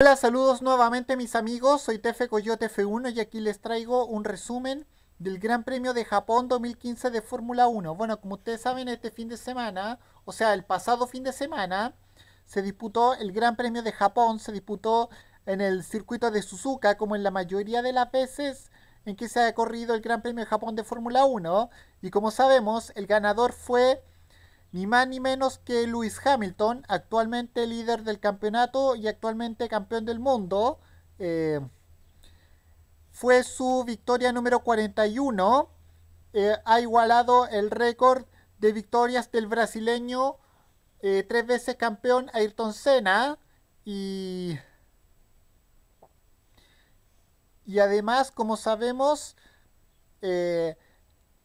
Hola, saludos nuevamente mis amigos, soy Tefe Coyote F1 y aquí les traigo un resumen del Gran Premio de Japón 2015 de Fórmula 1. Bueno, como ustedes saben, este fin de semana, o sea, el pasado fin de semana, se disputó el Gran Premio de Japón, se disputó en el circuito de Suzuka, como en la mayoría de las veces en que se ha corrido el Gran Premio de Japón de Fórmula 1. Y como sabemos, el ganador fue ni más ni menos que Luis Hamilton, actualmente líder del campeonato y actualmente campeón del mundo. Eh, fue su victoria número 41. Eh, ha igualado el récord de victorias del brasileño, eh, tres veces campeón Ayrton Senna. Y, y además, como sabemos, en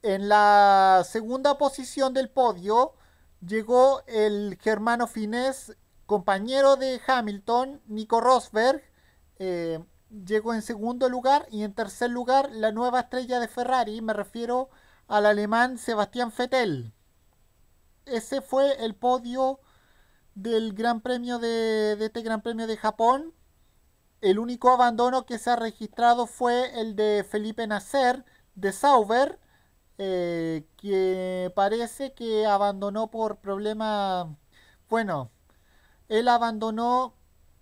la segunda posición del podio llegó el germano finés, compañero de Hamilton, Nico Rosberg, eh, llegó en segundo lugar y en tercer lugar la nueva estrella de Ferrari, me refiero al alemán Sebastián Vettel. Ese fue el podio del Gran Premio de, de este Gran Premio de Japón. El único abandono que se ha registrado fue el de Felipe Nasser de Sauber, eh, que parece que abandonó por problemas, bueno, él abandonó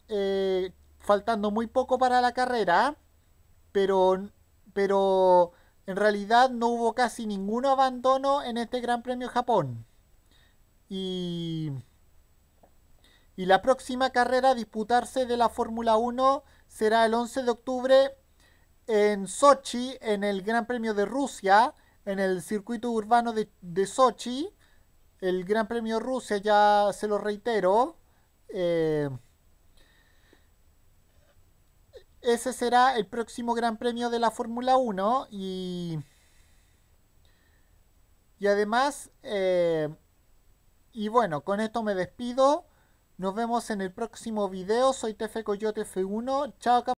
eh, faltando muy poco para la carrera, pero, en realidad no hubo casi ningún abandono en este Gran Premio Japón. Y, y la próxima carrera a disputarse de la Fórmula 1 será el 11 de octubre en Sochi, en el Gran Premio de Rusia, en el circuito urbano de, Sochi, el Gran Premio Rusia, ya se lo reitero, eh, ese será el próximo Gran Premio de la Fórmula 1 y, y además, eh, y bueno, con esto me despido. Nos vemos en el próximo video. Soy Tefe Coyote F1. Chao,